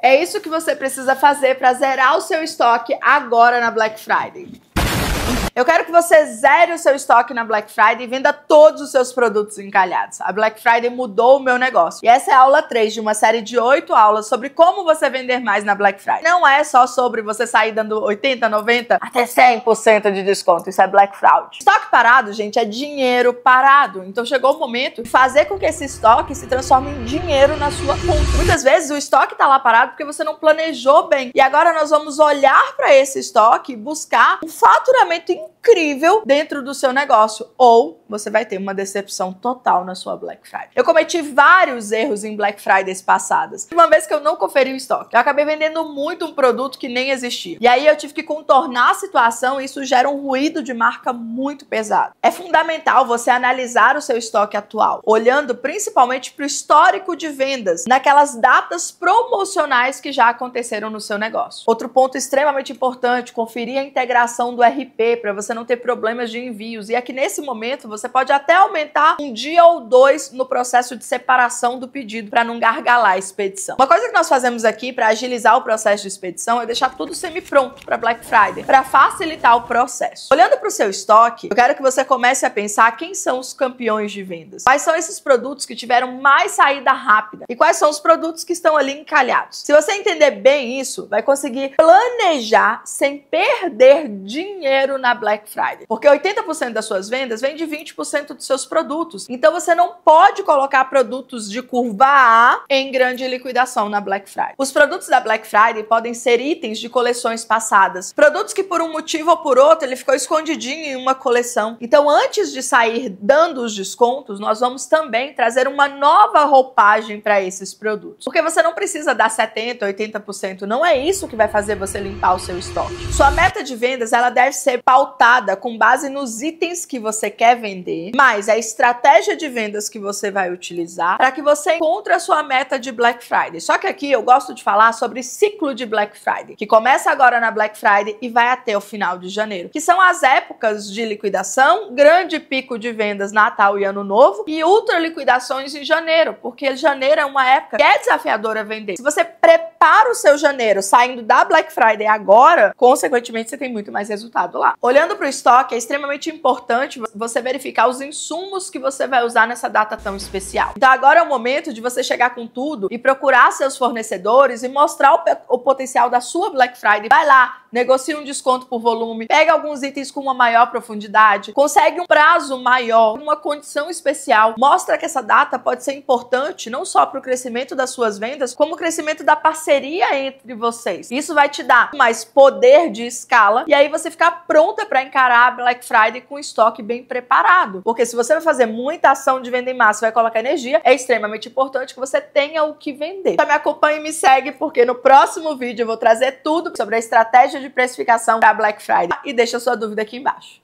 É isso que você precisa fazer para zerar o seu estoque agora na Black Friday. Eu quero que você zere o seu estoque na Black Friday e venda todos os seus produtos encalhados. A Black Friday mudou o meu negócio. E essa é a aula 3 de uma série de 8 aulas sobre como você vender mais na Black Friday. Não é só sobre você sair dando 80, 90, até 100% de desconto. Isso é Black Fraud. Estoque parado, gente, é dinheiro parado. Então chegou o momento de fazer com que esse estoque se transforme em dinheiro na sua conta. Muitas vezes o estoque tá lá parado porque você não planejou bem. E agora nós vamos olhar para esse estoque e buscar um faturamento interno incrível dentro do seu negócio ou você vai ter uma decepção total na sua Black Friday. Eu cometi vários erros em Black Fridays passadas. Uma vez que eu não conferi o estoque, eu acabei vendendo muito um produto que nem existia. E aí eu tive que contornar a situação e isso gera um ruído de marca muito pesado. É fundamental você analisar o seu estoque atual, olhando principalmente para o histórico de vendas naquelas datas promocionais que já aconteceram no seu negócio. Outro ponto extremamente importante, conferir a integração do RP para você você não ter problemas de envios. E é que nesse momento você pode até aumentar um dia ou dois no processo de separação do pedido para não gargalar a expedição. Uma coisa que nós fazemos aqui para agilizar o processo de expedição é deixar tudo semi-pronto para Black Friday, para facilitar o processo. Olhando para o seu estoque, eu quero que você comece a pensar quem são os campeões de vendas. Quais são esses produtos que tiveram mais saída rápida e quais são os produtos que estão ali encalhados. Se você entender bem isso, vai conseguir planejar sem perder dinheiro na Black Black Friday. Porque 80% das suas vendas vem de 20% dos seus produtos. Então você não pode colocar produtos de curva A em grande liquidação na Black Friday. Os produtos da Black Friday podem ser itens de coleções passadas, produtos que por um motivo ou por outro ele ficou escondidinho em uma coleção. Então antes de sair dando os descontos, nós vamos também trazer uma nova roupagem para esses produtos. Porque você não precisa dar 70, 80%, não é isso que vai fazer você limpar o seu estoque. Sua meta de vendas, ela deve ser pautada com base nos itens que você quer vender, mais a estratégia de vendas que você vai utilizar para que você encontre a sua meta de Black Friday. Só que aqui eu gosto de falar sobre ciclo de Black Friday, que começa agora na Black Friday e vai até o final de janeiro, que são as épocas de liquidação, grande pico de vendas Natal e Ano Novo e ultra liquidações em janeiro, porque janeiro é uma época que é desafiadora vender. Se você prepara o seu janeiro saindo da Black Friday agora, consequentemente você tem muito mais resultado lá. Olhando para o estoque, é extremamente importante você verificar os insumos que você vai usar nessa data tão especial. Então agora é o momento de você chegar com tudo e procurar seus fornecedores e mostrar o, o potencial da sua Black Friday. Vai lá, negocia um desconto por volume, pega alguns itens com uma maior profundidade, consegue um prazo maior, uma condição especial, mostra que essa data pode ser importante não só para o crescimento das suas vendas, como o crescimento da parceria entre vocês. Isso vai te dar mais poder de escala e aí você ficar pronta para encarar a Black Friday com estoque bem preparado. Porque se você vai fazer muita ação de venda em massa, vai colocar energia, é extremamente importante que você tenha o que vender. Então me acompanhe e me segue porque no próximo vídeo eu vou trazer tudo sobre a estratégia taxa de precificação da Black Friday e deixa sua dúvida aqui embaixo.